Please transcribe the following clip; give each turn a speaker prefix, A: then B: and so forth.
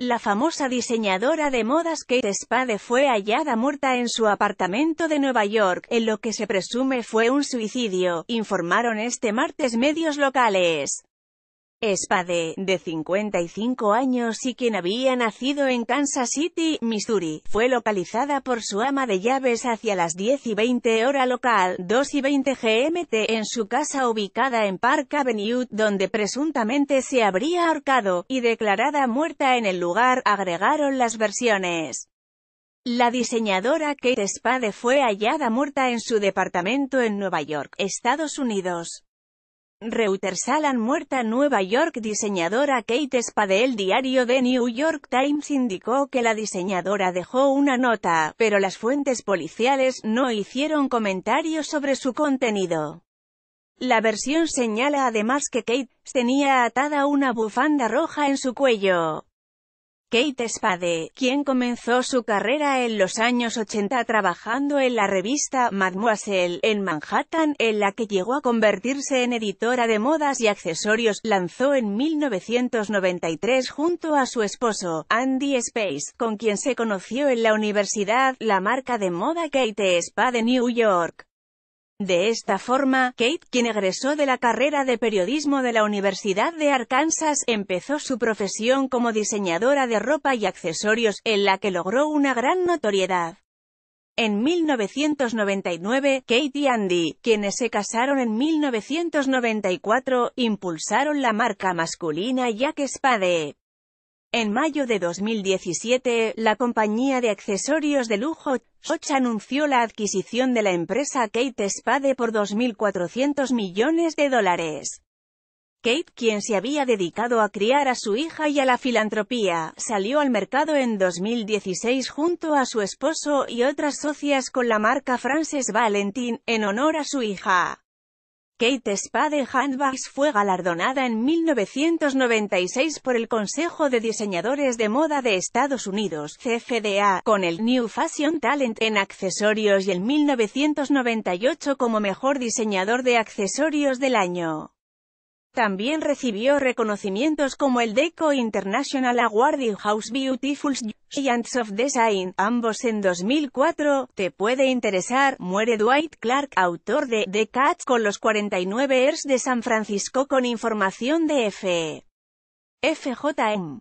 A: La famosa diseñadora de modas Kate Spade fue hallada muerta en su apartamento de Nueva York, en lo que se presume fue un suicidio, informaron este martes medios locales. Spade, de 55 años y quien había nacido en Kansas City, Missouri, fue localizada por su ama de llaves hacia las 10 y 20 hora local, 2 y 20 GMT en su casa ubicada en Park Avenue, donde presuntamente se habría ahorcado, y declarada muerta en el lugar, agregaron las versiones. La diseñadora Kate Spade fue hallada muerta en su departamento en Nueva York, Estados Unidos. Reuters Alan muerta Nueva York Diseñadora Kate Spade El diario The New York Times indicó que la diseñadora dejó una nota, pero las fuentes policiales no hicieron comentarios sobre su contenido. La versión señala además que Kate tenía atada una bufanda roja en su cuello, Kate Spade, quien comenzó su carrera en los años 80 trabajando en la revista Mademoiselle, en Manhattan, en la que llegó a convertirse en editora de modas y accesorios, lanzó en 1993 junto a su esposo, Andy Space, con quien se conoció en la universidad, la marca de moda Kate Spade New York. De esta forma, Kate, quien egresó de la carrera de periodismo de la Universidad de Arkansas, empezó su profesión como diseñadora de ropa y accesorios, en la que logró una gran notoriedad. En 1999, Kate y Andy, quienes se casaron en 1994, impulsaron la marca masculina Jack Spade, en mayo de 2017, la compañía de accesorios de lujo, Soch anunció la adquisición de la empresa Kate Spade por 2.400 millones de dólares. Kate, quien se había dedicado a criar a su hija y a la filantropía, salió al mercado en 2016 junto a su esposo y otras socias con la marca Frances Valentin, en honor a su hija. Kate Spade Handbags fue galardonada en 1996 por el Consejo de Diseñadores de Moda de Estados Unidos, CFDA, con el New Fashion Talent en accesorios y en 1998 como mejor diseñador de accesorios del año. También recibió reconocimientos como el Deco International Award y House Beautiful Giants of Design, ambos en 2004. Te puede interesar, muere Dwight Clark, autor de The Cats con los 49ers de San Francisco con información de F. FJM.